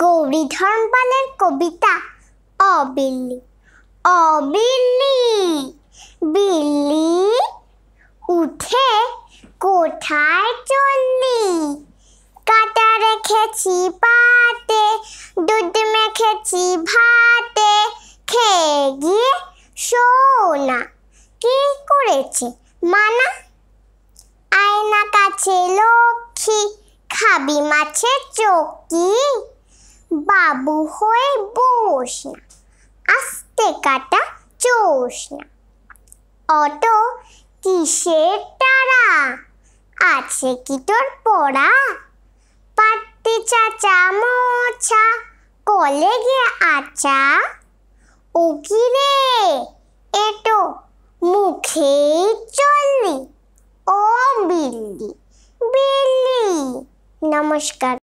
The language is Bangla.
গৌরীধর পালের কবিতা অবিল্লি অবিল্লি বিল্লি উঠে কোথায় চললি কাটা রেখেছি পাতে দুধ মেখেছি ভাতে খেয়ে গিয়ে সোনা কি করেছে মানা আয়না কাছে লক্ষ্মী খাবি মাছের চোখ কি হাবু হয়ে বস না আস্তে কাটা চোষ না অত কিসের তারা আছে কি তোর পড়া পাট্টি চাচা মোছা কলে গিয়ে আচা ও কি রে এটো মুখেই চললি ও বিল্লি বিল্লি নমস্কার